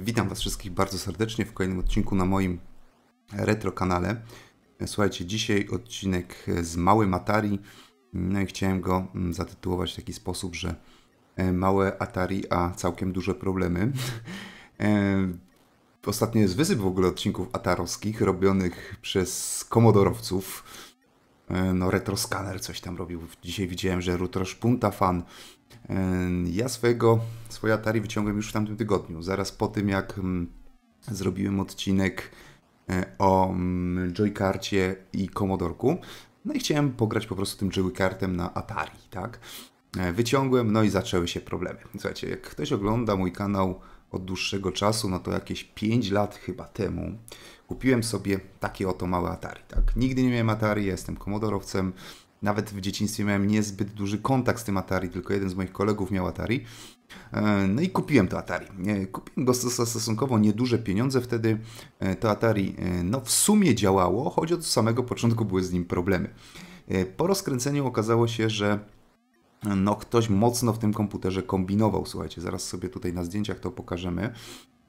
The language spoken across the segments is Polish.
Witam Was wszystkich bardzo serdecznie w kolejnym odcinku na moim retro kanale. Słuchajcie, dzisiaj odcinek z małym Atari. No i chciałem go mm, zatytułować w taki sposób, że e, małe Atari, a całkiem duże problemy. E, ostatnio jest wysyp w ogóle odcinków atarowskich robionych przez komodorowców. E, no Retroscanner coś tam robił. Dzisiaj widziałem, że Rutro Szpunta fan. E, ja swojego, swoje Atari wyciągłem już w tamtym tygodniu, zaraz po tym jak mm, zrobiłem odcinek e, o mm, Joycarcie i Komodorku. No i chciałem pograć po prostu tym Joycartem na Atari, tak? Wyciągłem, no i zaczęły się problemy. Słuchajcie, jak ktoś ogląda mój kanał od dłuższego czasu, no to jakieś 5 lat chyba temu, kupiłem sobie takie oto małe Atari. Tak? Nigdy nie miałem Atari, jestem komodorowcem. Nawet w dzieciństwie miałem niezbyt duży kontakt z tym Atari, tylko jeden z moich kolegów miał Atari. E, no i kupiłem to Atari. E, kupiłem go za stosunkowo nieduże pieniądze wtedy. E, to Atari no, w sumie działało, choć od samego początku były z nim problemy. Po rozkręceniu okazało się, że no ktoś mocno w tym komputerze kombinował. Słuchajcie, zaraz sobie tutaj na zdjęciach to pokażemy.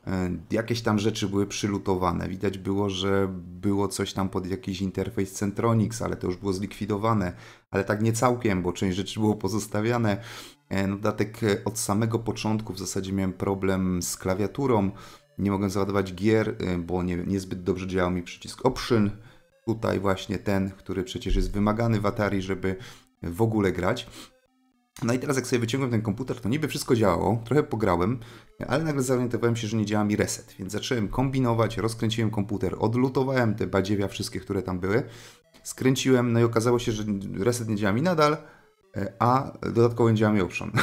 E, jakieś tam rzeczy były przylutowane. Widać było, że było coś tam pod jakiś interfejs Centronics, ale to już było zlikwidowane. Ale tak nie całkiem, bo część rzeczy było pozostawiane. E, no, dodatek e, od samego początku w zasadzie miałem problem z klawiaturą. Nie mogłem załadować gier, bo nie, niezbyt dobrze działał mi przycisk Option. Tutaj właśnie ten, który przecież jest wymagany w Atari, żeby w ogóle grać. No i teraz jak sobie wyciągłem ten komputer, to niby wszystko działało, trochę pograłem, ale nagle zorientowałem się, że nie działa mi reset, więc zacząłem kombinować, rozkręciłem komputer, odlutowałem te badziewia wszystkie, które tam były, skręciłem, no i okazało się, że reset nie działa mi nadal, e, a dodatkowo nie działa mi option.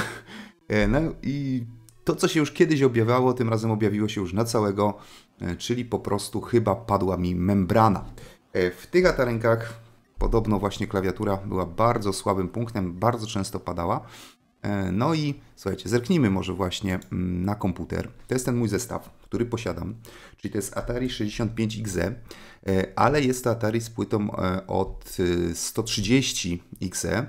E, no i to, co się już kiedyś objawiało, tym razem objawiło się już na całego, e, czyli po prostu chyba padła mi membrana. W tych atarenkach Podobno właśnie klawiatura była bardzo słabym punktem, bardzo często padała. E, no i słuchajcie, zerknijmy może właśnie mm, na komputer. To jest ten mój zestaw, który posiadam, czyli to jest Atari 65XE, e, ale jest to Atari z płytą e, od 130XE,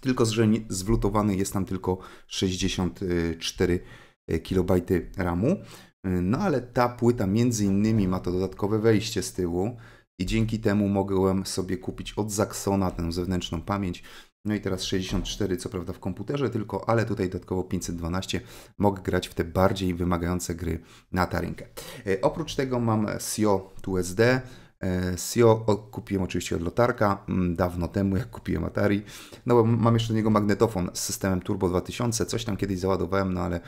tylko że zwlutowany jest tam tylko 64 KB RAMu. No ale ta płyta między innymi ma to dodatkowe wejście z tyłu, i dzięki temu mogłem sobie kupić od Zaksona tę zewnętrzną pamięć. No i teraz 64, co prawda w komputerze tylko, ale tutaj dodatkowo 512 mogę grać w te bardziej wymagające gry na tarinkę. E, oprócz tego mam SIO 2SD, e, SIO kupiłem oczywiście od Lotarka mm, dawno temu, jak kupiłem Atari. No bo mam jeszcze do niego magnetofon z systemem Turbo 2000, coś tam kiedyś załadowałem, no ale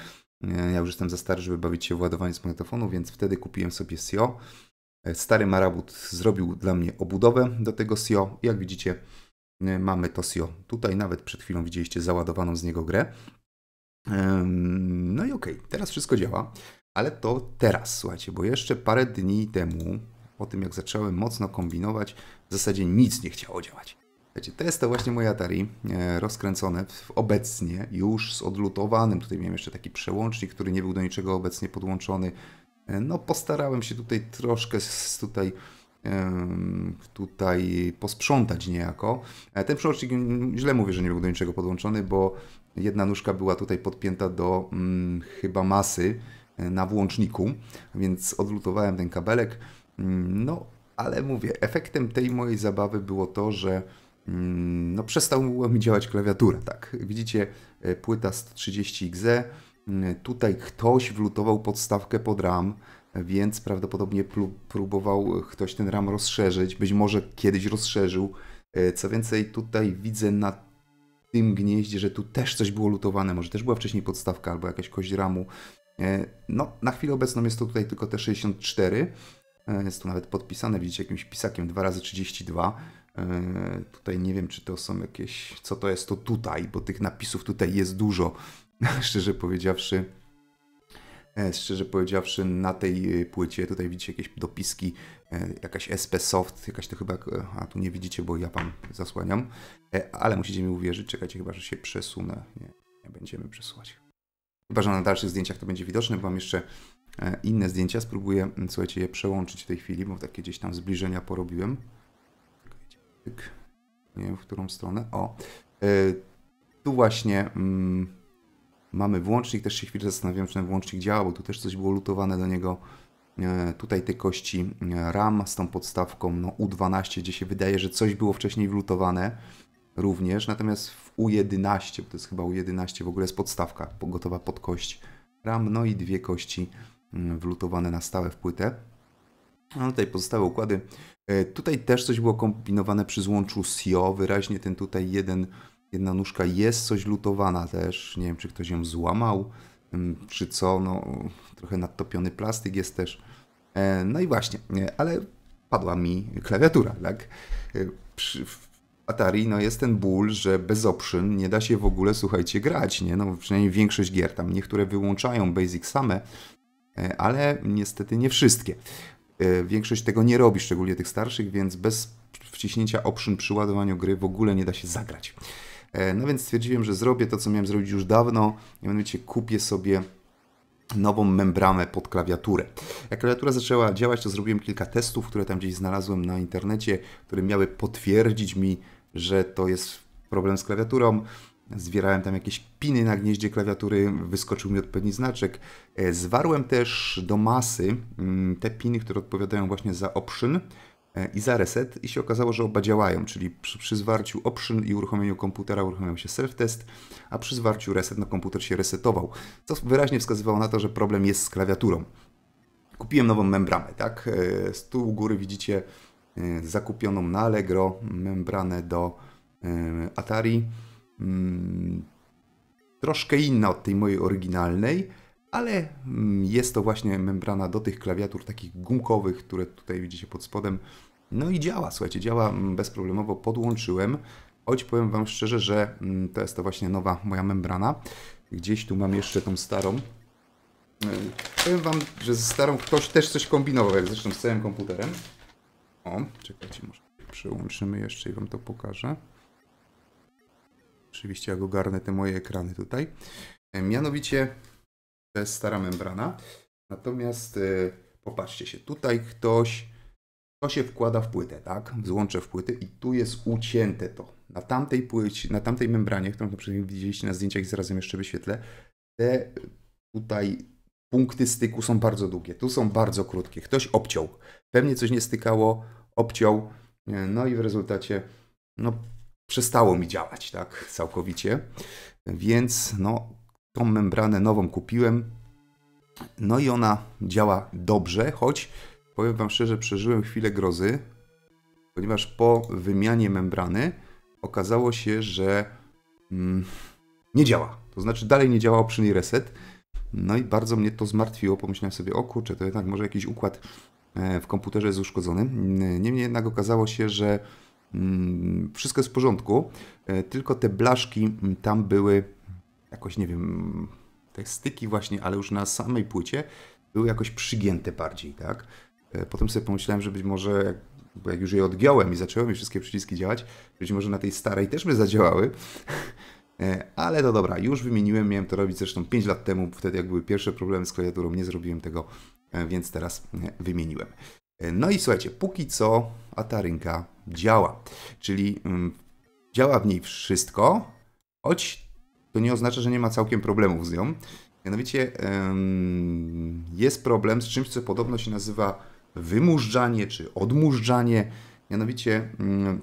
e, ja już jestem za stary, żeby bawić się w ładowanie z magnetofonu, więc wtedy kupiłem sobie SIO. E, stary Marabut zrobił dla mnie obudowę do tego SIO. Jak widzicie, e, mamy to SIO. Tutaj nawet przed chwilą widzieliście załadowaną z niego grę. No i okej, okay, teraz wszystko działa. Ale to teraz, słuchajcie, bo jeszcze parę dni temu, po tym jak zacząłem mocno kombinować, w zasadzie nic nie chciało działać. Słuchajcie, to jest to właśnie moje Atari, e, rozkręcone obecnie, już z odlutowanym. Tutaj miałem jeszcze taki przełącznik, który nie był do niczego obecnie podłączony. No postarałem się tutaj troszkę tutaj tutaj posprzątać niejako. E, ten przełącznik, mm, źle mówię, że nie był do niczego podłączony, bo jedna nóżka była tutaj podpięta do mm, chyba masy e, na włączniku, więc odlutowałem ten kabelek. Mm, no, ale mówię, efektem tej mojej zabawy było to, że no, przestała mi działać klawiatura, tak. Widzicie, e, płyta 130XE, Tutaj ktoś wlutował podstawkę pod RAM, więc prawdopodobnie próbował ktoś ten RAM rozszerzyć. Być może kiedyś rozszerzył. E, co więcej, tutaj widzę na tym gnieździe, że tu też coś było lutowane. Może też była wcześniej podstawka albo jakaś kość RAMu. E, no, na chwilę obecną jest to tutaj tylko te 64. E, jest tu nawet podpisane, widzicie, jakimś pisakiem 2 razy 32 Tutaj nie wiem, czy to są jakieś, co to jest to tutaj, bo tych napisów tutaj jest dużo. szczerze powiedziawszy. E, szczerze powiedziawszy, na tej e, płycie, tutaj widzicie jakieś dopiski, e, jakaś SP Soft, jakaś to chyba, a tu nie widzicie, bo ja wam zasłaniam, ale musicie mi uwierzyć, czekajcie chyba, że się przesunę, nie, nie będziemy przesuwać. Chyba, że na dalszych zdjęciach to będzie widoczne, bo mam jeszcze inne zdjęcia, spróbuję, mm, słuchajcie, je przełączyć w tej chwili, bo takie gdzieś tam zbliżenia porobiłem. Nie wiem, w którą stronę, o. Tu właśnie... Mm, Mamy włącznik, też się chwilę zastanawiam, czy ten włącznik działa, bo tu też coś było lutowane do niego. E, tutaj te kości e, RAM z tą podstawką no U12, gdzie się wydaje, że coś było wcześniej wlutowane również, natomiast w U11, bo to jest chyba U11 w ogóle jest podstawka gotowa pod kość RAM, no i dwie kości mm, wlutowane na stałe w płytę. No tutaj pozostałe układy. E, tutaj też coś było kombinowane przy złączu SIO, wyraźnie ten tutaj jeden Jedna nóżka jest coś lutowana też. Nie wiem, czy ktoś ją złamał, czy co. No, trochę nadtopiony plastik jest też. E, no i właśnie, ale padła mi klawiatura, tak? E, przy Atari no jest ten ból, że bez option nie da się w ogóle, słuchajcie, grać, nie? No przynajmniej większość gier tam. Niektóre wyłączają Basic same, e, ale niestety nie wszystkie. Większość tego nie robi, szczególnie tych starszych, więc bez wciśnięcia option przy ładowaniu gry w ogóle nie da się zagrać. E, no więc stwierdziłem, że zrobię to, co miałem zrobić już dawno, mianowicie kupię sobie nową membranę pod klawiaturę. Jak klawiatura zaczęła działać, to zrobiłem kilka testów, które tam gdzieś znalazłem na internecie, które miały potwierdzić mi, że to jest problem z klawiaturą. Zwierałem tam jakieś piny na gnieździe klawiatury, wyskoczył mi odpowiedni znaczek. E, zwarłem też do masy mm, te piny, które odpowiadają właśnie za option, E, i za reset i się okazało, że oba działają, czyli przy, przy zwarciu option i uruchomieniu komputera uruchomił się self-test, a przy zwarciu reset no komputer się resetował, co wyraźnie wskazywało na to, że problem jest z klawiaturą. Kupiłem nową membranę, tak? E, z tu u góry widzicie e, zakupioną na Allegro membranę do Atari. Mm, troszkę inna od tej mojej oryginalnej ale mm, jest to właśnie membrana do tych klawiatur takich gumkowych, które tutaj widzicie pod spodem. No i działa, słuchajcie, działa mm, bezproblemowo, podłączyłem, choć powiem Wam szczerze, że mm, to jest to właśnie nowa moja membrana. Gdzieś tu mam jeszcze tą starą. E, powiem Wam, że ze starą ktoś też coś kombinował, jak zresztą z całym komputerem. O, czekajcie, może przyłączymy jeszcze i Wam to pokażę. Oczywiście jak ogarnę te moje ekrany tutaj. E, mianowicie to jest stara membrana. Natomiast y, popatrzcie się, tutaj ktoś, to się wkłada w płytę, tak? Złącze w płyty i tu jest ucięte to. Na tamtej płycie, na tamtej membranie, którą przynajmniej widzieliście na zdjęciach i zarazem jeszcze wyświetlę, te y, tutaj punkty styku są bardzo długie, tu są bardzo krótkie. Ktoś obciął, pewnie coś nie stykało, obciął, y, no i w rezultacie no, przestało mi działać, tak, całkowicie. Więc no, Tą membranę nową kupiłem. No i ona działa dobrze, choć powiem Wam szczerze, przeżyłem chwilę grozy, ponieważ po wymianie membrany okazało się, że mm, nie działa. To znaczy dalej nie działał przy niej reset. No i bardzo mnie to zmartwiło. Pomyślałem sobie, o kurczę, to jednak może jakiś układ e, w komputerze jest uszkodzony. Niemniej jednak okazało się, że mm, wszystko jest w porządku, e, tylko te blaszki mm, tam były jakoś, nie wiem, te styki właśnie, ale już na samej płycie były jakoś przygięte bardziej, tak? E, potem sobie pomyślałem, że być może jak bo jak już je odgiąłem i zacząłem mi wszystkie przyciski działać, być może na tej starej też by zadziałały. E, ale to dobra, już wymieniłem, miałem to robić zresztą 5 lat temu, wtedy jak były pierwsze problemy z klawiaturą, nie zrobiłem tego, e, więc teraz wymieniłem. No i słuchajcie, póki co Atarynka działa, czyli mm, działa w niej wszystko, choć to nie oznacza, że nie ma całkiem problemów z nią. Mianowicie jest problem z czymś, co podobno się nazywa wymóżdżanie czy odmóżdżanie. Mianowicie mm,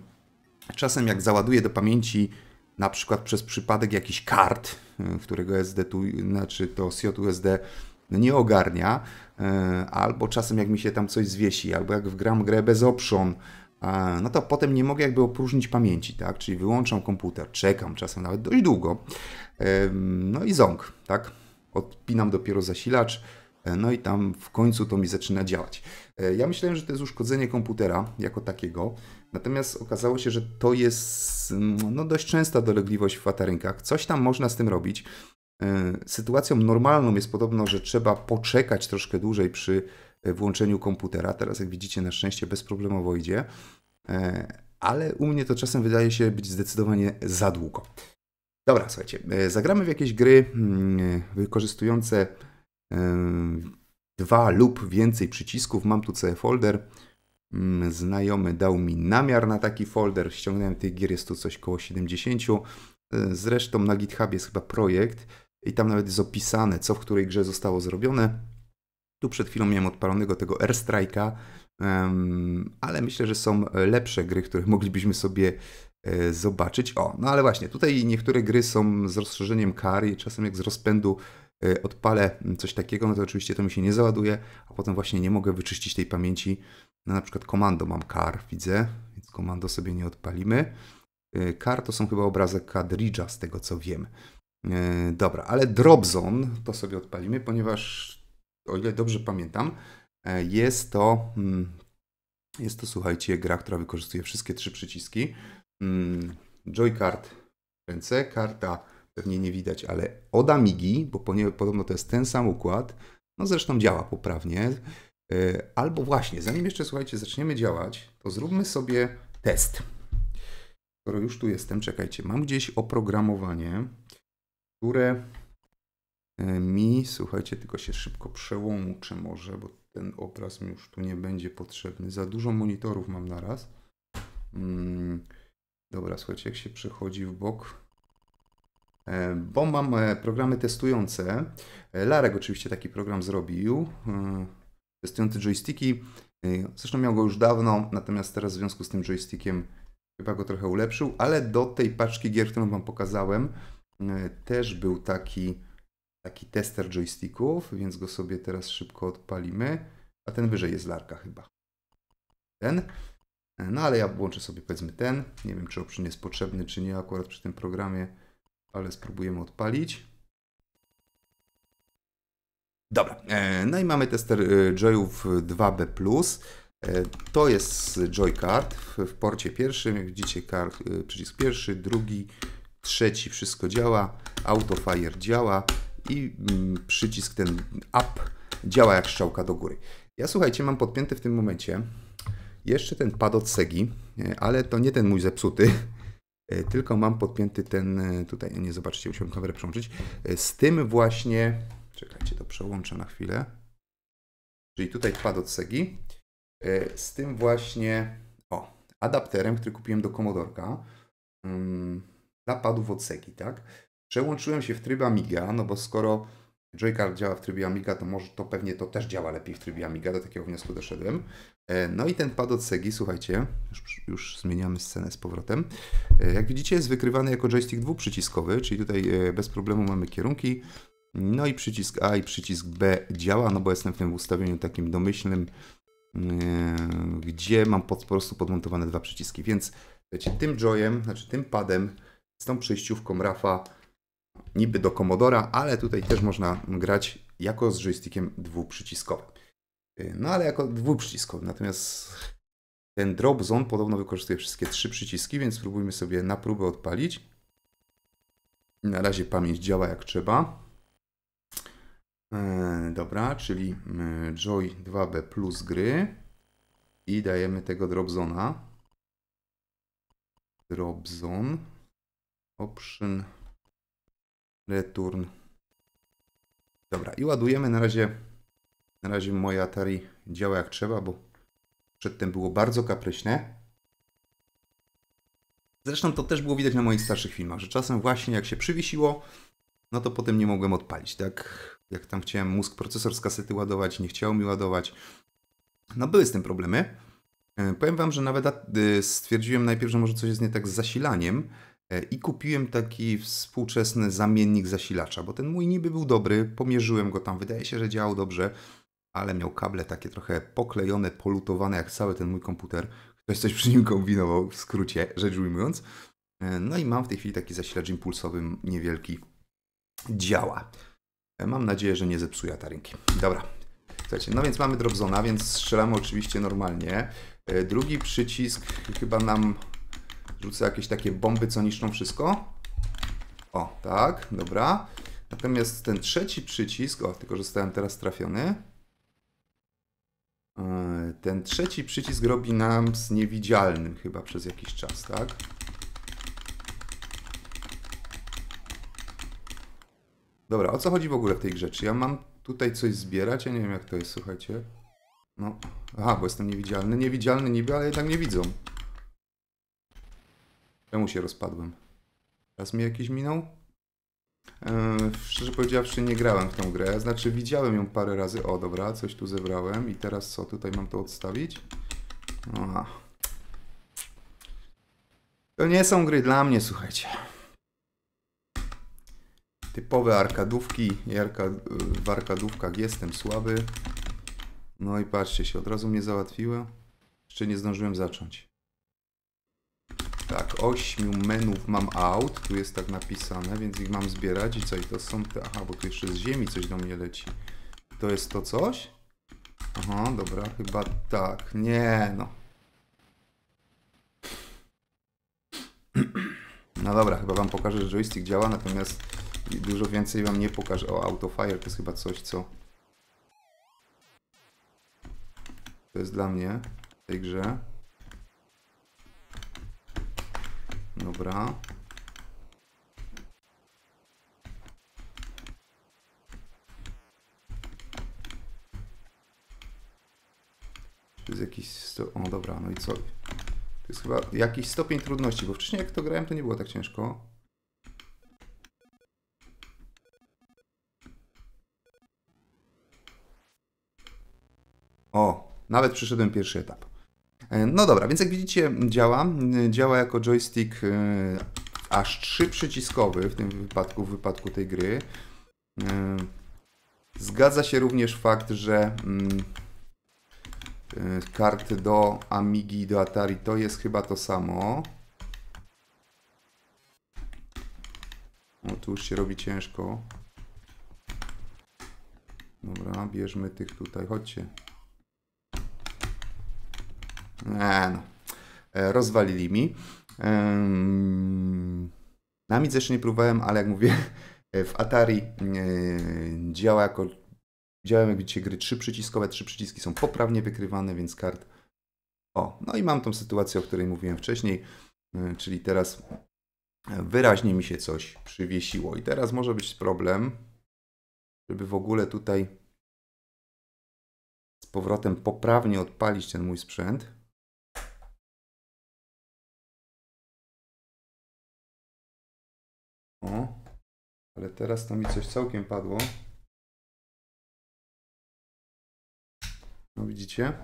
czasem jak załaduję do pamięci na przykład przez przypadek jakiś kart, e, którego SD tu, znaczy to SJUSD nie ogarnia, e, albo czasem jak mi się tam coś zwiesi, albo jak wgram grę bez option, no to potem nie mogę jakby opróżnić pamięci, tak? Czyli wyłączam komputer, czekam czasem nawet dość długo. No i ząk tak? Odpinam dopiero zasilacz, e, no i tam w końcu to mi zaczyna działać. E, ja myślałem, że to jest uszkodzenie komputera jako takiego, natomiast okazało się, że to jest mm, no, dość częsta dolegliwość w fatarynkach. Coś tam można z tym robić. E, sytuacją normalną jest podobno, że trzeba poczekać troszkę dłużej przy włączeniu komputera. Teraz, jak widzicie, na szczęście bezproblemowo idzie, e, ale u mnie to czasem wydaje się być zdecydowanie za długo. Dobra, słuchajcie, e, zagramy w jakieś gry mm, e, wykorzystujące dwa lub więcej przycisków. Mam tu cały folder. Mm, znajomy dał mi namiar na taki folder. Ściągnąłem tych gier, jest tu coś koło 70. Zresztą na GitHubie jest chyba projekt i tam nawet jest opisane, co w której grze zostało zrobione. Tu przed chwilą miałem odpalonego tego Airstrike'a, ale myślę, że są lepsze gry, które moglibyśmy sobie e, zobaczyć. O, no ale właśnie, tutaj niektóre gry są z rozszerzeniem kar i czasem jak z rozpędu e, odpalę coś takiego, no to oczywiście to mi się nie załaduje, a potem właśnie nie mogę wyczyścić tej pamięci. No, na przykład komando mam kar, widzę, więc komando sobie nie odpalimy. E, kar to są chyba obrazek Kadridża, z tego co wiem. Dobra, ale Drop Zone to sobie odpalimy, ponieważ o ile dobrze pamiętam, e, jest to, mm, jest to, słuchajcie, gra, która wykorzystuje wszystkie trzy przyciski. Mm, Joycard w ręce, karta pewnie nie widać, ale od Amigi, bo podobno to jest ten sam układ, no zresztą działa poprawnie. E, albo właśnie, zanim jeszcze, słuchajcie, zaczniemy działać, to zróbmy sobie test. Skoro już tu jestem, czekajcie, mam gdzieś oprogramowanie, które E, mi, słuchajcie, tylko się szybko przełączę może, bo ten obraz mi już tu nie będzie potrzebny. Za dużo monitorów mam naraz. raz. Mm, dobra, słuchajcie, jak się przechodzi w bok, e, bo mam e, programy testujące. Larek oczywiście taki program zrobił, testujący joysticki. Zresztą miał go już dawno, natomiast teraz w związku z tym joystickiem chyba go trochę ulepszył, ale do tej paczki gier, którą Wam pokazałem, też był taki taki tester joysticków, więc go sobie teraz szybko odpalimy. A ten wyżej jest larka chyba. Ten. No ale ja włączę sobie powiedzmy ten. Nie wiem, czy option jest potrzebny, czy nie akurat przy tym programie, ale spróbujemy odpalić. Dobra, e, no i mamy tester e, Joyów 2B+. E, to jest Joycard w porcie pierwszym. Widzicie kart, przycisk pierwszy, drugi, trzeci, wszystko działa. Autofire działa i mm, przycisk ten up działa jak strzałka do góry. Ja słuchajcie, mam podpięty w tym momencie jeszcze ten pad od Segi, e, ale to nie ten mój zepsuty, e, tylko mam podpięty ten, e, tutaj nie zobaczycie, musiałem kamerę przełączyć, z tym właśnie, czekajcie, to przełączę na chwilę, czyli tutaj pad od Segi, z tym właśnie, o, adapterem, który kupiłem do Komodorka, mm, dla padów od Segi, tak? Przełączyłem się w tryb Amiga, no bo skoro Joycard działa w trybie Amiga, to może to pewnie to też działa lepiej w trybie Amiga, do takiego wniosku doszedłem. E, no i ten pad od Segi, słuchajcie, już, już zmieniamy scenę z powrotem. E, jak widzicie jest wykrywany jako joystick dwuprzyciskowy, czyli tutaj e, bez problemu mamy kierunki. No i przycisk A i przycisk B działa, no bo jestem w tym ustawieniu takim domyślnym, gdzie mam po prostu podmontowane dwa przyciski, więc wiecie, tym joyem, znaczy tym padem z tą przejściówką Rafa niby do Commodora, ale tutaj też można grać jako z joystickiem dwuprzyciskowym. Y, no ale jako dwuprzyciskowy, natomiast ten Drop Zone podobno wykorzystuje wszystkie trzy przyciski, więc spróbujmy sobie na próbę odpalić. Na razie pamięć działa jak trzeba. Eee, dobra, czyli y, Joy 2B plus gry i dajemy tego Drop Zona. Drop Zone. Option return. Dobra, i ładujemy na razie. Na razie moje Atari działa jak trzeba, bo przedtem było bardzo kapryśne. Zresztą to też było widać na moich starszych filmach, że czasem właśnie jak się przywisiło, no to potem nie mogłem odpalić, tak? Jak tam chciałem mózg procesor z kasety ładować, nie chciał mi ładować. No były z tym problemy. E, powiem Wam, że nawet e, stwierdziłem najpierw, że może coś jest nie tak z zasilaniem, E, i kupiłem taki współczesny zamiennik zasilacza, bo ten mój niby był dobry, pomierzyłem go tam, wydaje się, że działał dobrze, ale miał kable takie trochę poklejone, polutowane jak cały ten mój komputer. Ktoś coś przy nim kombinował, w skrócie rzecz ujmując. E, no i mam w tej chwili taki zasilacz impulsowy niewielki. Działa. E, mam nadzieję, że nie zepsuje Atarinki. Dobra. Słuchajcie, no więc mamy Dropzona, więc strzelamy oczywiście normalnie. Drugi przycisk chyba nam Rzucę jakieś takie bomby, co niszczą wszystko. O, tak, dobra. Natomiast ten trzeci przycisk, o, tylko że zostałem teraz trafiony. E, ten trzeci przycisk robi nam z niewidzialnym chyba przez jakiś czas, tak? Dobra, o co chodzi w ogóle w tej grze? Czy ja mam tutaj coś zbierać? Ja nie wiem jak to jest, słuchajcie. No, aha, bo jestem niewidzialny. Niewidzialny niby, ale jednak nie widzą. Czemu się rozpadłem? Czas mi jakiś minął? Eee, szczerze powiedziawszy, nie grałem w tą grę. Znaczy, widziałem ją parę razy. O, dobra, coś tu zebrałem. I teraz co? Tutaj mam to odstawić? No. To nie są gry dla mnie, słuchajcie. Typowe arkadówki. Jarka, w arkadówkach jestem słaby. No i patrzcie się, od razu mnie załatwiło. Jeszcze nie zdążyłem zacząć. Tak, 8 menów mam out, tu jest tak napisane, więc ich mam zbierać i co, i to są te, aha, bo tu jeszcze z ziemi coś do mnie leci. To jest to coś? Aha, dobra, chyba tak, nie no. No dobra, chyba wam pokażę, że joystick działa, natomiast dużo więcej wam nie pokażę. O, autofire to jest chyba coś, co... To jest dla mnie w tej grze. Dobra. jest jakiś... Sto... O, dobra, no i co? To jest chyba jakiś stopień trudności, bo wcześniej jak to grałem, to nie było tak ciężko. O, nawet przyszedłem pierwszy etap. E, no dobra, więc jak widzicie działa. E, działa jako joystick e, aż trzyprzyciskowy przyciskowy w tym wypadku, w wypadku tej gry. Zgadza się również fakt, że mm, kart do Amigi i do Atari to jest chyba to samo. O, tu już się robi ciężko. Dobra, bierzmy tych tutaj, chodźcie. E, no. E, rozwalili mi. Ehm, na Midze jeszcze nie próbowałem, ale jak mówię, w Atari e, działa jako działem, jak widzicie, gry trzy przyciskowe. Trzy przyciski są poprawnie wykrywane, więc kart... O, no i mam tą sytuację, o której mówiłem wcześniej, e, czyli teraz wyraźnie mi się coś przywiesiło. I teraz może być problem, żeby w ogóle tutaj z powrotem poprawnie odpalić ten mój sprzęt. O, ale teraz to mi coś całkiem padło. No widzicie?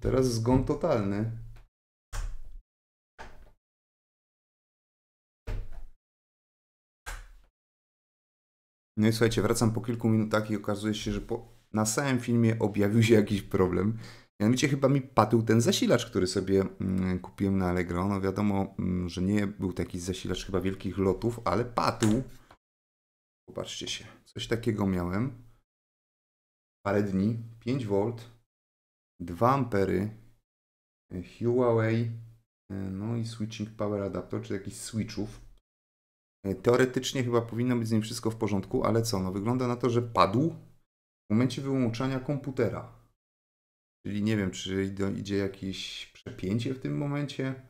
Teraz zgon totalny. No i słuchajcie, wracam po kilku minutach i okazuje się, że po na samym filmie objawił się jakiś problem. Mianowicie chyba mi padł ten zasilacz, który sobie mm, kupiłem na Allegro. No wiadomo, mm, że nie był taki zasilacz chyba wielkich lotów, ale padł. Popatrzcie się, coś takiego miałem. Parę dni, 5V, 2 ampery, Huawei, e, no i switching power adapter, czy jakiś switchów. E, teoretycznie chyba powinno być z nim wszystko w porządku, ale co, no wygląda na to, że padł momencie wyłączania komputera. Czyli nie wiem, czy idzie jakieś przepięcie w tym momencie.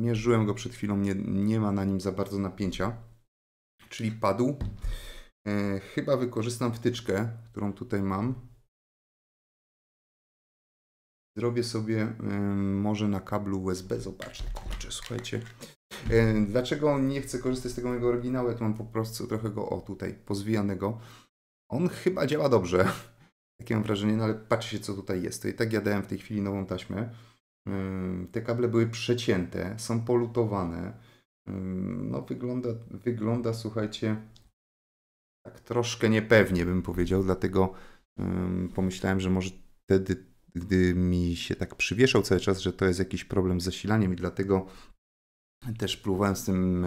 Mierzyłem mm, go przed chwilą, nie, nie ma na nim za bardzo napięcia. Czyli padł. E, chyba wykorzystam wtyczkę, którą tutaj mam. Zrobię sobie może na kablu USB. Zobaczę, kurczę, słuchajcie. E, dlaczego nie chcę korzystać z tego mojego oryginału? Ja tu mam po prostu trochę go, o tutaj, pozwijanego. On chyba działa dobrze. Takie mam wrażenie, no ale patrzcie co tutaj jest. To i tak jadałem w tej chwili nową taśmę. Te kable były przecięte, są polutowane. No wygląda, wygląda słuchajcie, tak troszkę niepewnie bym powiedział, dlatego pomyślałem, że może wtedy, gdy mi się tak przywieszał cały czas, że to jest jakiś problem z zasilaniem i dlatego też próbowałem z tym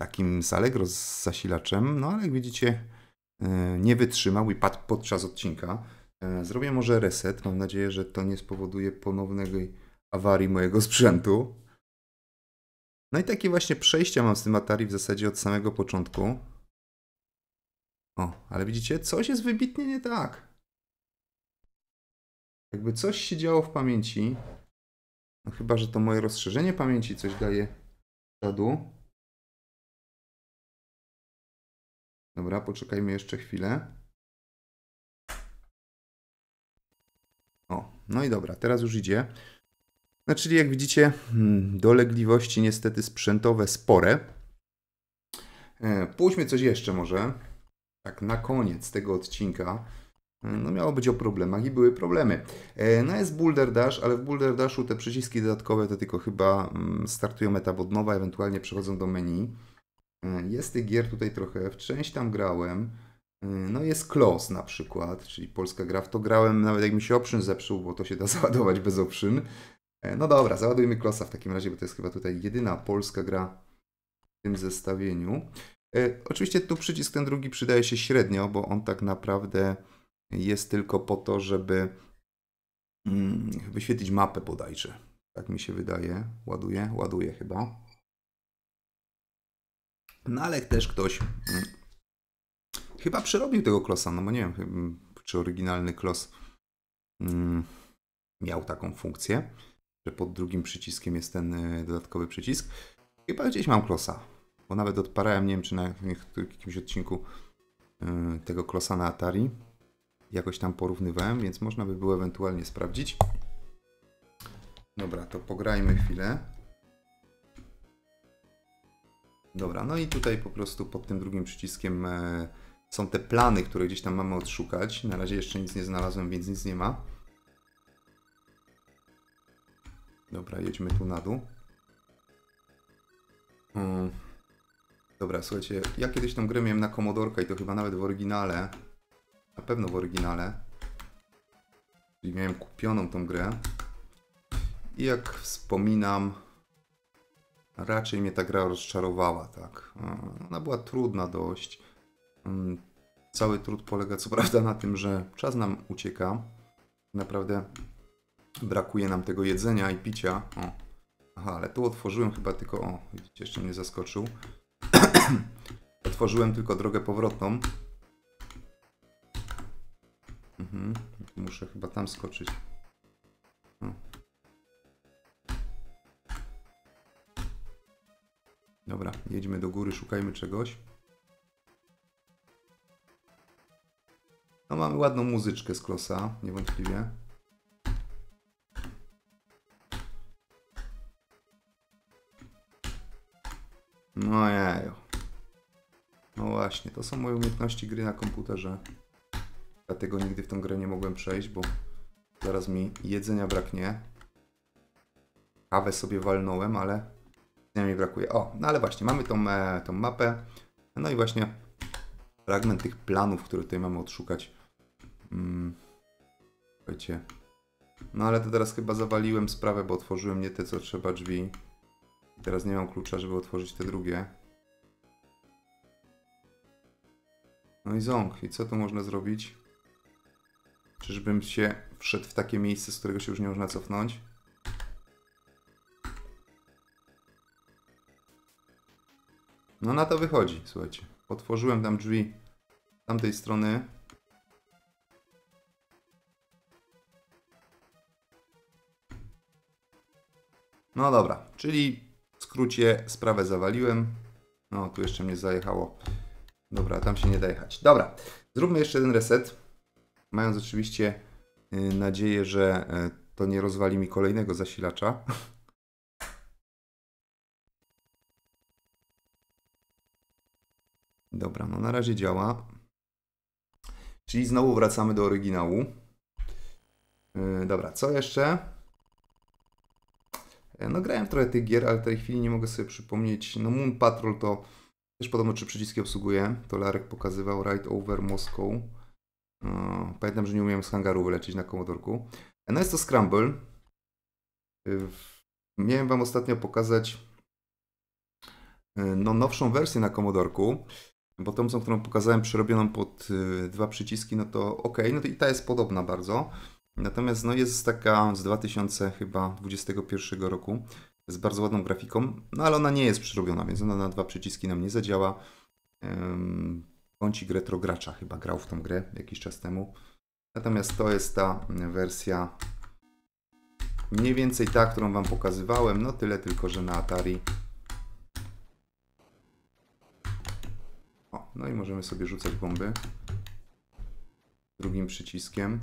takim z Allegro z zasilaczem, no ale jak widzicie E, nie wytrzymał i padł podczas odcinka. E, zrobię może reset. Mam nadzieję, że to nie spowoduje ponownej awarii mojego sprzętu. No i takie właśnie przejścia mam z tym Atari w zasadzie od samego początku. O, ale widzicie, coś jest wybitnie nie tak. Jakby coś się działo w pamięci. No chyba, że to moje rozszerzenie pamięci coś daje śladu. Dobra, poczekajmy jeszcze chwilę. O, no i dobra, teraz już idzie. No czyli jak widzicie, hmm, dolegliwości niestety sprzętowe spore. E, pójdźmy coś jeszcze może. Tak na koniec tego odcinka. Hmm, no miało być o problemach i były problemy. E, no jest Boulder Dash, ale w Boulder Dashu te przyciski dodatkowe to tylko chyba mm, startują etap od nowa, ewentualnie przechodzą do menu. E, jest tych gier tutaj trochę, w część tam grałem. E, no jest Klos na przykład, czyli polska gra, w to grałem nawet jak mi się oprzyn zepsuł, bo to się da załadować bez oprzyn. E, no dobra, załadujmy Klosa w takim razie, bo to jest chyba tutaj jedyna polska gra w tym zestawieniu. Oczywiście tu przycisk ten drugi przydaje się średnio, bo on tak naprawdę jest tylko po to, żeby wyświetlić mm, mapę bodajże. Tak mi się wydaje. Ładuje, ładuje chyba. No ale też ktoś mm, chyba przerobił tego klosa, no bo nie wiem, czy oryginalny klos mm, miał taką funkcję, że pod drugim przyciskiem jest ten e, dodatkowy przycisk. Chyba gdzieś mam klosa, bo nawet odparałem, nie wiem, czy na jakimś odcinku e, tego klosa na Atari jakoś tam porównywałem, więc można by było ewentualnie sprawdzić. Dobra, to pograjmy chwilę. Dobra, no i tutaj po prostu pod tym drugim przyciskiem e, są te plany, które gdzieś tam mamy odszukać. Na razie jeszcze nic nie znalazłem, więc nic nie ma. Dobra, jedźmy tu na dół. Hmm. Dobra, słuchajcie, ja kiedyś tą grę miałem na Komodorka i to chyba nawet w oryginale. Na pewno w oryginale. Czyli miałem kupioną tą grę. I jak wspominam, raczej mnie ta gra rozczarowała, tak. E, ona była trudna dość. Mm, cały trud polega co prawda na tym, że czas nam ucieka. Naprawdę brakuje nam tego jedzenia i picia. O. Aha, ale tu otworzyłem chyba tylko... O, widzicie, jeszcze mnie zaskoczył. otworzyłem tylko drogę powrotną. Mhm. Muszę chyba tam skoczyć. Dobra, jedźmy do góry, szukajmy czegoś. No mamy ładną muzyczkę z Klosa, niewątpliwie. No jajo. No właśnie, to są moje umiejętności gry na komputerze. Dlatego nigdy w tą grę nie mogłem przejść, bo zaraz mi jedzenia braknie. Kawę sobie walnąłem, ale mi brakuje. O, no ale właśnie, mamy tą, e, tą mapę. No i właśnie fragment tych planów, które tutaj mamy odszukać. Hmm. Słuchajcie. No ale to teraz chyba zawaliłem sprawę, bo otworzyłem nie te, co trzeba drzwi. I teraz nie mam klucza, żeby otworzyć te drugie. No i ząk. I co tu można zrobić? Czyżbym się wszedł w takie miejsce, z którego się już nie można cofnąć? No na to wychodzi, słuchajcie. Otworzyłem tam drzwi tamtej strony. No dobra, czyli w skrócie sprawę zawaliłem. No, tu jeszcze mnie zajechało. Dobra, tam się nie da jechać. Dobra, zróbmy jeszcze jeden reset. Mając oczywiście y, nadzieję, że e, to nie rozwali mi kolejnego zasilacza. Dobra, no na razie działa. Czyli znowu wracamy do oryginału. Yy, dobra, co jeszcze? Yy, no grałem trochę tych gier, ale w tej chwili nie mogę sobie przypomnieć. No Moon Patrol to też podobno czy przyciski obsługuje. To Larek pokazywał Ride Over Moscow. Yy, pamiętam, że nie umiałem z hangaru wylecieć na komodorku. No jest to Scramble. Yy, miałem Wam ostatnio pokazać yy, no, nowszą wersję na komodorku bo tą, którą pokazałem przerobioną pod y, dwa przyciski, no to ok, no to i ta jest podobna bardzo. Natomiast no jest taka z 2021 roku z bardzo ładną grafiką, no ale ona nie jest przerobiona, więc ona na dwa przyciski nam nie zadziała. Kącik retro gracza chyba grał w tą grę jakiś czas temu. Natomiast to jest ta wersja mniej więcej ta, którą Wam pokazywałem, no tyle tylko, że na Atari O, no i możemy sobie rzucać bomby. Drugim przyciskiem.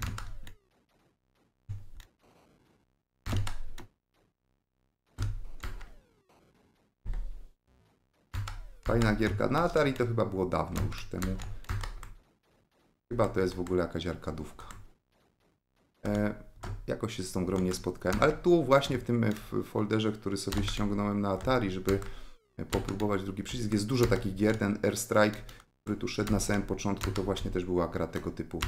Fajna gierka na Atari to chyba było dawno już temu. Chyba to jest w ogóle jakaś arkadówka. E, jakoś się z tą grą nie spotkałem, ale tu właśnie w tym folderze, który sobie ściągnąłem na Atari, żeby popróbować drugi przycisk. Jest dużo takich gier, ten Airstrike, który tu szedł na samym początku, to właśnie też była gra tego typu.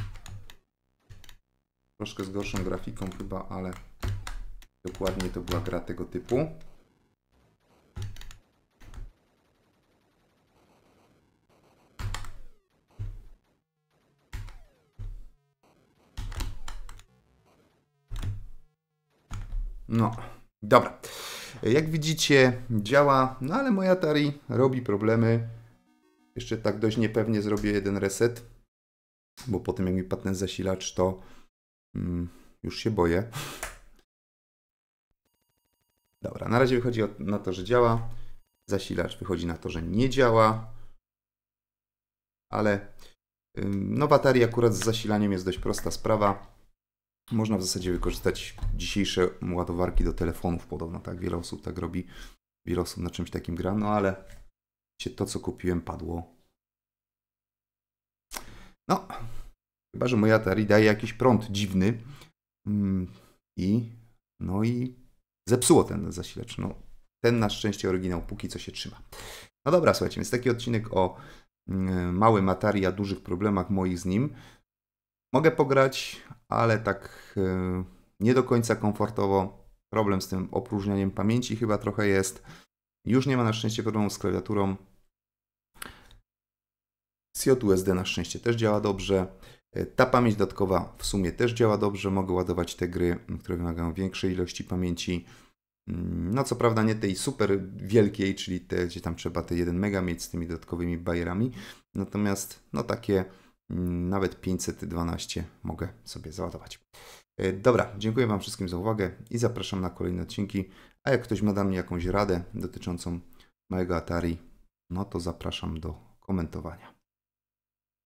Troszkę z gorszą grafiką chyba, ale dokładnie to była gra tego typu. No, dobra. Jak widzicie, działa, no ale moja Atari robi problemy. Jeszcze tak dość niepewnie zrobię jeden reset, bo po tym jak mi padł zasilacz, to mm, już się boję. Dobra, na razie wychodzi na to, że działa. Zasilacz wychodzi na to, że nie działa. Ale no w Atari akurat z zasilaniem jest dość prosta sprawa. Można w zasadzie wykorzystać dzisiejsze ładowarki do telefonów podobno, tak? Wiele osób tak robi, wiele osób na czymś takim gra, no ale to, co kupiłem, padło. No, chyba, że moja Atari daje jakiś prąd dziwny mm, i no i zepsuło ten zasilacz. No, ten na szczęście oryginał póki co się trzyma. No dobra, słuchajcie, więc taki odcinek o mm, małym Atari, a dużych problemach moich z nim. Mogę pograć, ale tak y, nie do końca komfortowo. Problem z tym opróżnianiem pamięci chyba trochę jest. Już nie ma na szczęście problemu z klawiaturą. CJUSD na szczęście też działa dobrze. Y, ta pamięć dodatkowa w sumie też działa dobrze. Mogę ładować te gry, mm, które wymagają większej ilości pamięci. Mm, no co prawda nie tej super wielkiej, czyli te, gdzie tam trzeba te 1 mega mieć z tymi dodatkowymi bajerami. Natomiast no takie Mm, nawet 512 mogę sobie załadować. E, dobra, dziękuję Wam wszystkim za uwagę i zapraszam na kolejne odcinki. A jak ktoś ma dla mnie jakąś radę dotyczącą mojego Atari, no to zapraszam do komentowania.